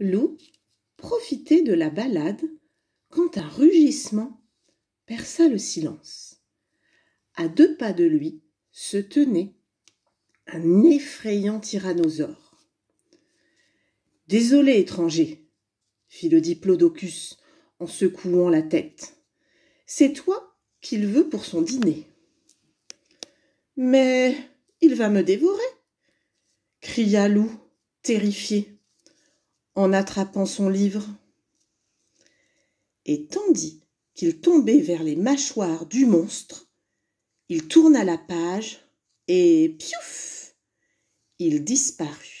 Loup profitait de la balade quand un rugissement perça le silence. À deux pas de lui se tenait un effrayant tyrannosaure. Désolé, étranger, fit le diplodocus en secouant la tête. C'est toi qu'il veut pour son dîner. Mais il va me dévorer, cria Loup, terrifié en attrapant son livre. Et tandis qu'il tombait vers les mâchoires du monstre, il tourna la page et piouf, il disparut.